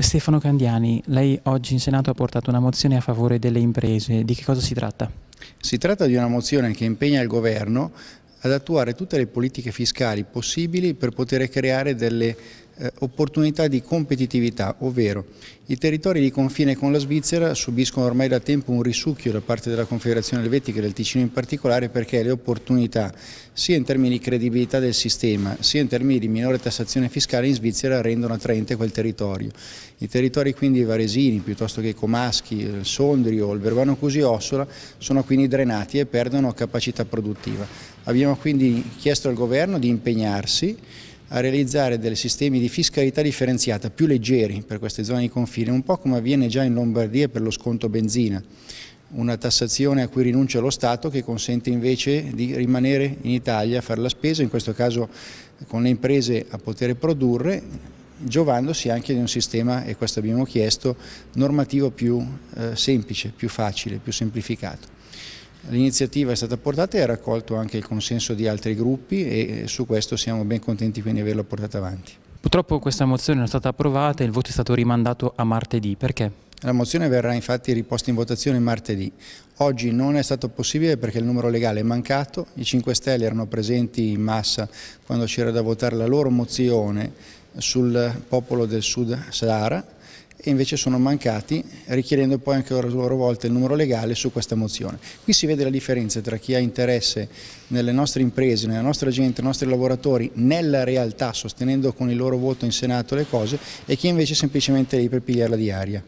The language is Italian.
Stefano Candiani, lei oggi in Senato ha portato una mozione a favore delle imprese, di che cosa si tratta? Si tratta di una mozione che impegna il Governo ad attuare tutte le politiche fiscali possibili per poter creare delle eh, opportunità di competitività, ovvero i territori di confine con la Svizzera subiscono ormai da tempo un risucchio da parte della Confederazione Elvetica e del Ticino in particolare perché le opportunità sia in termini di credibilità del sistema sia in termini di minore tassazione fiscale in Svizzera rendono attraente quel territorio. I territori quindi varesini piuttosto che Comaschi, il eh, Sondrio, il Verbano Cusi Ossola sono quindi drenati e perdono capacità produttiva. Abbiamo quindi chiesto al governo di impegnarsi a realizzare dei sistemi di fiscalità differenziata più leggeri per queste zone di confine, un po' come avviene già in Lombardia per lo sconto benzina una tassazione a cui rinuncia lo Stato che consente invece di rimanere in Italia a fare la spesa, in questo caso con le imprese a poter produrre, giovandosi anche di un sistema, e questo abbiamo chiesto, normativo più eh, semplice, più facile, più semplificato. L'iniziativa è stata portata e ha raccolto anche il consenso di altri gruppi e su questo siamo ben contenti quindi di averla portata avanti. Purtroppo questa mozione non è stata approvata e il voto è stato rimandato a martedì. Perché? La mozione verrà infatti riposta in votazione martedì. Oggi non è stato possibile perché il numero legale è mancato, i 5 Stelle erano presenti in massa quando c'era da votare la loro mozione sul popolo del Sud Sahara, e invece sono mancati richiedendo poi anche a loro volta il numero legale su questa mozione. Qui si vede la differenza tra chi ha interesse nelle nostre imprese, nella nostra gente, nei nostri lavoratori, nella realtà, sostenendo con il loro voto in Senato le cose e chi invece è semplicemente lì per pigliarla di aria.